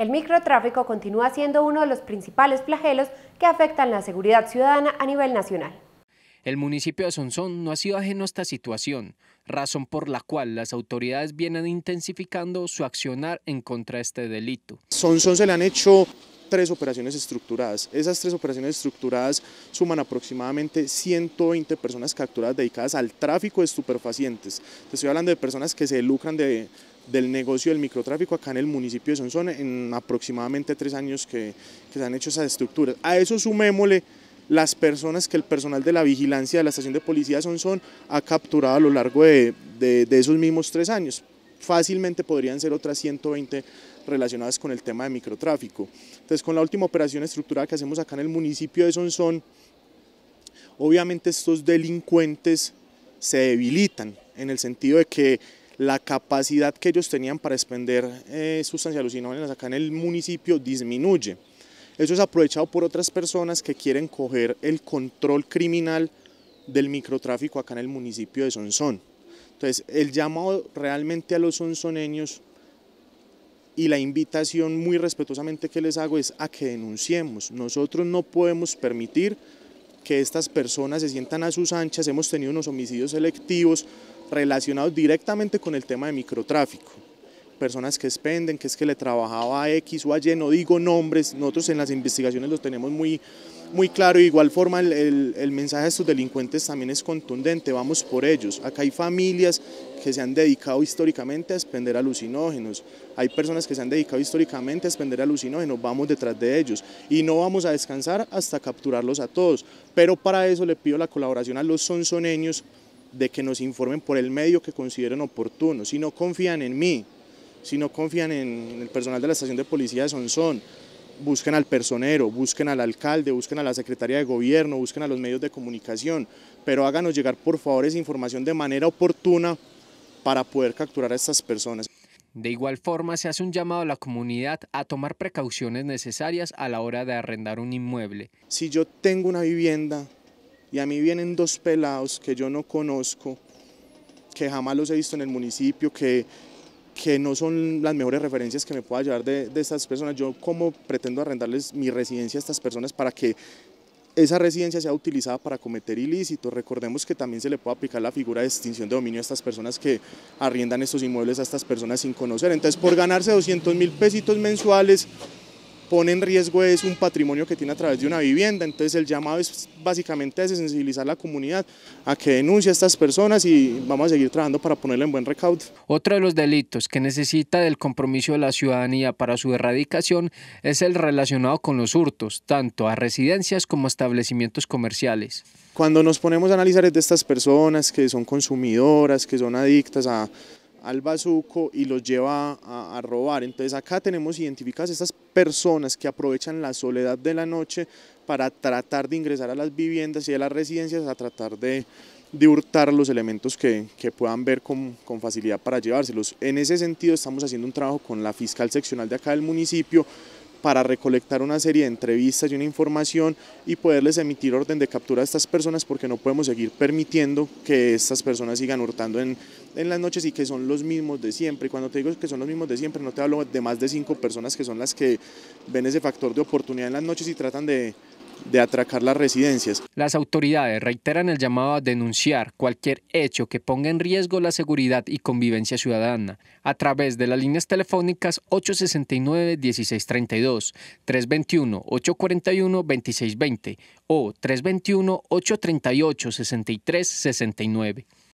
El microtráfico continúa siendo uno de los principales flagelos que afectan la seguridad ciudadana a nivel nacional. El municipio de Sonsón no ha sido ajeno a esta situación, razón por la cual las autoridades vienen intensificando su accionar en contra de este delito. Sonsón se le han hecho tres operaciones estructuradas. Esas tres operaciones estructuradas suman aproximadamente 120 personas capturadas dedicadas al tráfico de estupefacientes. estoy hablando de personas que se lucran de, del negocio del microtráfico acá en el municipio de Sonsón en aproximadamente tres años que, se han hecho esas estructuras. A eso sumémosle las personas que el personal de la vigilancia de la estación de policía de Sonsón ha capturado a lo largo de, esos mismos tres años. Fácilmente podrían ser otras 120 relacionadas con el tema de microtráfico. Entonces, con la última operación estructurada que hacemos acá en el municipio de Sonsón, obviamente estos delincuentes se debilitan en el sentido de que la capacidad que ellos tenían para expender eh, sustancias alucinógenas acá en el municipio disminuye. Eso es aprovechado por otras personas que quieren coger el control criminal del microtráfico acá en el municipio de Sonsón. Entonces, el llamado realmente a los sonsoneños y la invitación muy respetuosamente que les hago es a que denunciemos. Nosotros no podemos permitir que estas personas se sientan a sus anchas. Hemos tenido unos homicidios selectivos relacionados directamente con el tema de microtráfico. Personas que expenden, que es que le trabajaba a X o a Y, no digo nombres, nosotros en las investigaciones los tenemos muy, muy claro. De igual forma, el, el, el, mensaje de estos delincuentes también es contundente, vamos por ellos. Acá hay familias que se han dedicado históricamente a expender alucinógenos, hay personas que se han dedicado históricamente a expender alucinógenos, vamos detrás de ellos y no vamos a descansar hasta capturarlos a todos. Pero para eso le pido la colaboración a los sonsoneños de que nos informen por el medio que consideren oportuno. Si no confían en mí, si no confían en el personal de la estación de policía de Sonsón, busquen al personero, busquen al alcalde, busquen a la secretaría de gobierno, busquen a los medios de comunicación, pero háganos llegar por favor esa información de manera oportuna para poder capturar a estas personas. De igual forma, se hace un llamado a la comunidad a tomar precauciones necesarias a la hora de arrendar un inmueble. Si yo tengo una vivienda y a mí vienen dos pelados que yo no conozco, que jamás los he visto en el municipio, que, que no son las mejores referencias que me pueda llevar de, estas personas. Yo cómo pretendo arrendarles mi residencia a estas personas para que esa residencia sea utilizada para cometer ilícitos. Recordemos que también se le puede aplicar la figura de extinción de dominio a estas personas que arriendan estos inmuebles a estas personas sin conocer. Entonces, por ganarse 200 mil pesitos mensuales, pone en riesgo es un patrimonio que tiene a través de una vivienda. Entonces el llamado es básicamente sensibilizar a la comunidad a que denuncie a estas personas y vamos a seguir trabajando para ponerle en buen recaudo. Otro de los delitos que necesita del compromiso de la ciudadanía para su erradicación es el relacionado con los hurtos, tanto a residencias como a establecimientos comerciales. Cuando nos ponemos a analizar es de estas personas que son consumidoras, que son adictas a al bazuco y los lleva a, robar. Entonces acá tenemos identificadas estas personas que aprovechan la soledad de la noche para tratar de ingresar a las viviendas y a las residencias a tratar de, hurtar los elementos que, puedan ver con, con, facilidad para llevárselos. En ese sentido estamos haciendo un trabajo con la fiscal seccional de acá del municipio para recolectar una serie de entrevistas y una información y poderles emitir orden de captura a estas personas porque no podemos seguir permitiendo que estas personas sigan hurtando en, en las noches y que son los mismos de siempre. Y cuando te digo que son los mismos de siempre, no te hablo de más de cinco personas que son las que ven ese factor de oportunidad en las noches y tratan de, de atracar las residencias. Las autoridades reiteran el llamado a denunciar cualquier hecho que ponga en riesgo la seguridad y convivencia ciudadana a través de las líneas telefónicas 869-1632, 321-841-2620 o 321-838-6369.